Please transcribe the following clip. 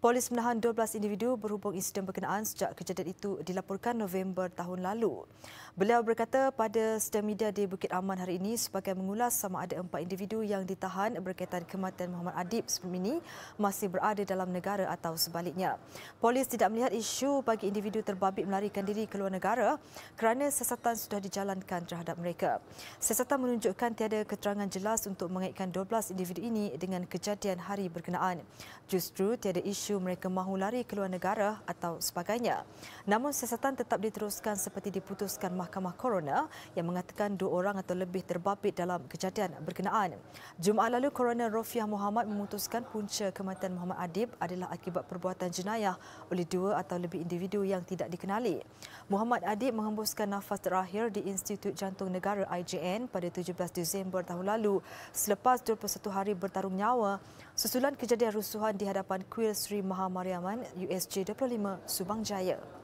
Polis menahan 12 individu berhubung insiden berkenaan sejak kejadian itu dilaporkan November tahun lalu. Beliau berkata pada sedia media di Bukit Aman hari ini sebagai mengulas sama ada empat individu yang ditahan berkaitan kematian Muhammad Adib sebelum ini masih berada dalam negara atau sebaliknya. Polis tidak melihat isu bagi individu terbabit melarikan diri ke luar negara kerana siasatan sudah dijalankan terhadap mereka. Siasatan menunjukkan tiada keterangan jelas untuk mengaitkan 12 individu ini dengan kejadian hari berkenaan. Justru tiada isu memicu mereka mahu lari ke luar negara atau sebagainya. Namun siasatan tetap diteruskan seperti diputuskan Mahkamah Corona yang mengatakan dua orang atau lebih terbabit dalam kejadian berkenaan. Jumaat lalu, Corona Rofiah Muhammad memutuskan punca kematian Muhammad Adib adalah akibat perbuatan jenayah oleh dua atau lebih individu yang tidak dikenali. Muhammad Adib menghembuskan nafas terakhir di Institut Jantung Negara IJN pada 17 Disember tahun lalu selepas 21 hari bertarung nyawa susulan kejadian rusuhan di hadapan Queer Sri Mahamariaman USJ 25 Subang Jaya.